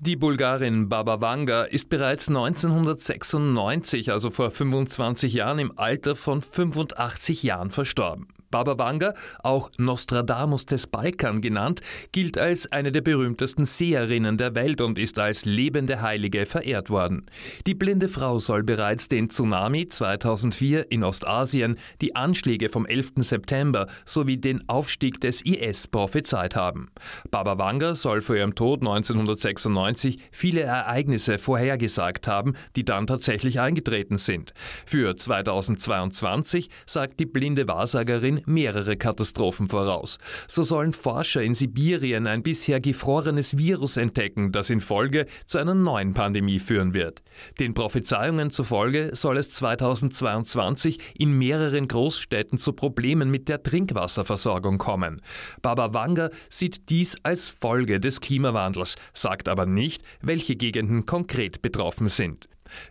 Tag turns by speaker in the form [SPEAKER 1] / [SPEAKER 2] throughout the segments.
[SPEAKER 1] Die Bulgarin Baba Vanga ist bereits 1996, also vor 25 Jahren, im Alter von 85 Jahren verstorben. Baba Vanga, auch Nostradamus des Balkan genannt, gilt als eine der berühmtesten Seherinnen der Welt und ist als lebende Heilige verehrt worden. Die blinde Frau soll bereits den Tsunami 2004 in Ostasien, die Anschläge vom 11. September sowie den Aufstieg des IS prophezeit haben. Baba Vanga soll vor ihrem Tod 1996 viele Ereignisse vorhergesagt haben, die dann tatsächlich eingetreten sind. Für 2022 sagt die blinde Wahrsagerin mehrere Katastrophen voraus. So sollen Forscher in Sibirien ein bisher gefrorenes Virus entdecken, das in Folge zu einer neuen Pandemie führen wird. Den Prophezeiungen zufolge soll es 2022 in mehreren Großstädten zu Problemen mit der Trinkwasserversorgung kommen. Baba Wanga sieht dies als Folge des Klimawandels, sagt aber nicht, welche Gegenden konkret betroffen sind.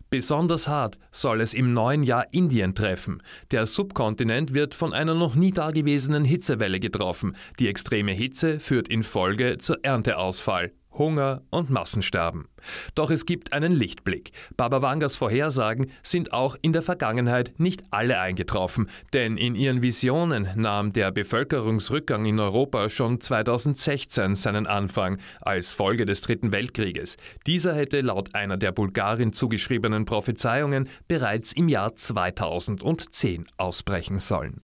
[SPEAKER 1] Besonders hart soll es im neuen Jahr Indien treffen. Der Subkontinent wird von einer noch nie dagewesenen Hitzewelle getroffen. Die extreme Hitze führt in Folge zu Ernteausfall. Hunger und Massensterben. Doch es gibt einen Lichtblick. Baba Wangas Vorhersagen sind auch in der Vergangenheit nicht alle eingetroffen, denn in ihren Visionen nahm der Bevölkerungsrückgang in Europa schon 2016 seinen Anfang, als Folge des Dritten Weltkrieges. Dieser hätte laut einer der Bulgarin zugeschriebenen Prophezeiungen bereits im Jahr 2010 ausbrechen sollen.